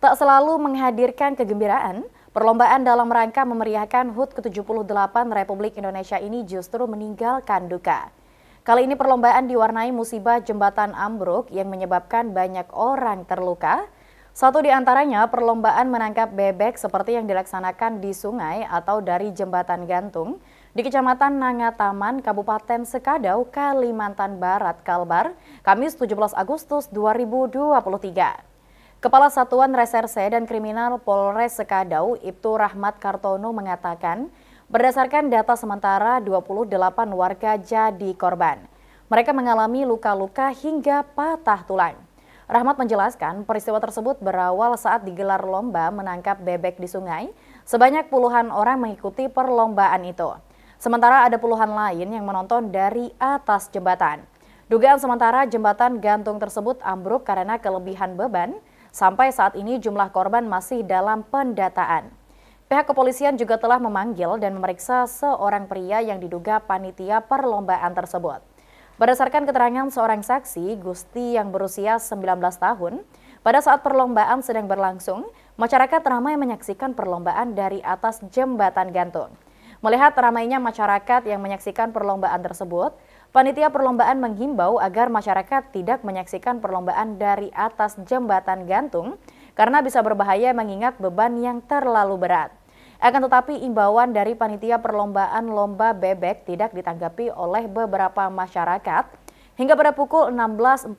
Tak selalu menghadirkan kegembiraan, perlombaan dalam rangka memeriahkan HUT ke-78 Republik Indonesia ini justru meninggalkan duka. Kali ini perlombaan diwarnai musibah jembatan ambruk yang menyebabkan banyak orang terluka. Satu di antaranya perlombaan menangkap bebek seperti yang dilaksanakan di sungai atau dari jembatan gantung di Kecamatan Nangataman, Kabupaten Sekadau, Kalimantan Barat, Kalbar, Kamis 17 Agustus 2023. Kepala Satuan Reserse dan Kriminal Polres Sekadau, Ibtu Rahmat Kartono mengatakan, berdasarkan data sementara 28 warga jadi korban. Mereka mengalami luka-luka hingga patah tulang. Rahmat menjelaskan peristiwa tersebut berawal saat digelar lomba menangkap bebek di sungai. Sebanyak puluhan orang mengikuti perlombaan itu. Sementara ada puluhan lain yang menonton dari atas jembatan. Dugaan sementara jembatan gantung tersebut ambruk karena kelebihan beban. Sampai saat ini jumlah korban masih dalam pendataan. Pihak kepolisian juga telah memanggil dan memeriksa seorang pria yang diduga panitia perlombaan tersebut. Berdasarkan keterangan seorang saksi, Gusti yang berusia 19 tahun, pada saat perlombaan sedang berlangsung, masyarakat ramai menyaksikan perlombaan dari atas jembatan gantung. Melihat ramainya masyarakat yang menyaksikan perlombaan tersebut, panitia perlombaan menghimbau agar masyarakat tidak menyaksikan perlombaan dari atas jembatan gantung karena bisa berbahaya mengingat beban yang terlalu berat. Akan tetapi imbauan dari panitia perlombaan lomba bebek tidak ditanggapi oleh beberapa masyarakat. Hingga pada pukul 16.40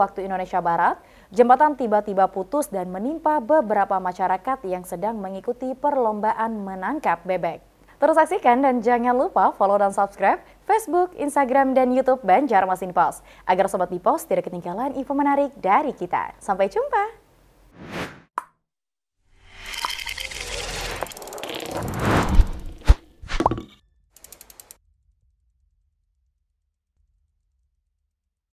waktu Indonesia Barat, jembatan tiba-tiba putus dan menimpa beberapa masyarakat yang sedang mengikuti perlombaan menangkap bebek. Terus saksikan dan jangan lupa follow dan subscribe Facebook, Instagram, dan Youtube Banjarmasin Pos agar Sobat Bipos tidak ketinggalan info menarik dari kita. Sampai jumpa!